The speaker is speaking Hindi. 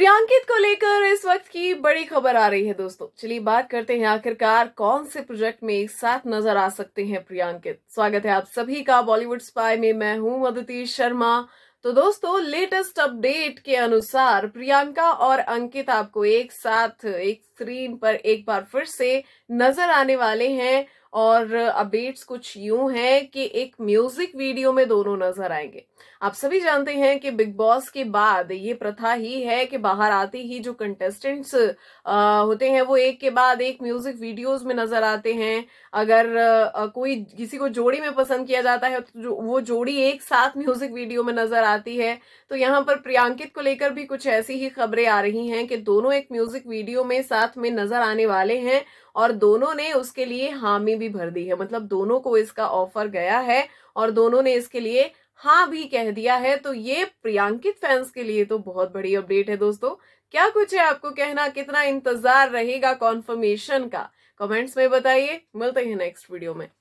प्रियांकित को लेकर इस वक्त की बड़ी खबर आ रही है दोस्तों चलिए बात करते हैं आखिरकार कौन से प्रोजेक्ट में एक साथ नजर आ सकते हैं प्रियांकित स्वागत है आप सभी का बॉलीवुड स्पाई में मैं हूं अदिति शर्मा तो दोस्तों लेटेस्ट अपडेट के अनुसार प्रियंका और अंकित आपको एक साथ एक स्क्रीन पर एक बार फिर से नजर आने वाले हैं और अपडेट्स कुछ यूं हैं कि एक म्यूजिक वीडियो में दोनों नजर आएंगे आप सभी जानते हैं कि बिग बॉस के बाद ये प्रथा ही है कि बाहर आते ही जो कंटेस्टेंट्स होते हैं वो एक के बाद एक म्यूजिक वीडियोस में नजर आते हैं अगर आ, कोई किसी को जोड़ी में पसंद किया जाता है तो जो, वो जोड़ी एक साथ म्यूजिक वीडियो में नजर आती है तो यहाँ पर प्रियांकित को लेकर भी कुछ ऐसी ही खबरें आ रही हैं कि दोनों एक म्यूजिक वीडियो में साथ में नजर आने वाले हैं और दोनों ने उसके लिए हामी भी भर दी है मतलब दोनों को इसका ऑफर गया है और दोनों ने इसके लिए हाँ भी कह दिया है तो ये प्रियांकित फैंस के लिए तो बहुत बड़ी अपडेट है दोस्तों क्या कुछ है आपको कहना कितना इंतजार रहेगा कॉन्फर्मेशन का कमेंट्स में बताइए मिलते हैं नेक्स्ट वीडियो में